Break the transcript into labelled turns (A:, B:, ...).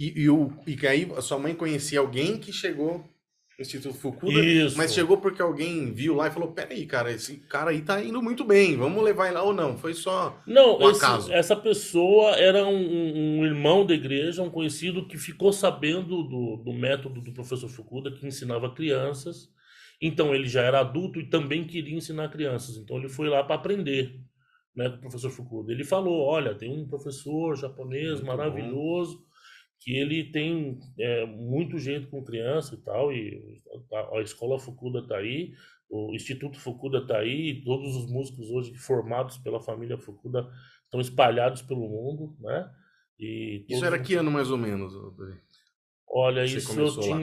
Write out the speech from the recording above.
A: E, e, o, e aí a sua mãe conhecia alguém que chegou no Instituto Fukuda, Isso. mas chegou porque alguém viu lá e falou: peraí, cara, esse cara aí tá indo muito bem, vamos levar ele lá ou não? Foi só não, um esse, acaso.
B: Essa pessoa era um, um, irmão da igreja, um conhecido que ficou sabendo do, do método do professor Fukuda, que ensinava crianças. Então ele já era adulto e também queria ensinar crianças. Então ele foi lá para aprender né, com o professor Fukuda. Ele falou: olha, tem um professor japonês muito maravilhoso. Bom que ele tem é, muito jeito com criança e tal, e a, a escola Fukuda está aí, o Instituto Fukuda está aí, todos os músicos hoje formados pela família Fukuda estão espalhados pelo mundo, né? E Isso era que ano mais ou menos? Olha, Você isso eu tinha lá.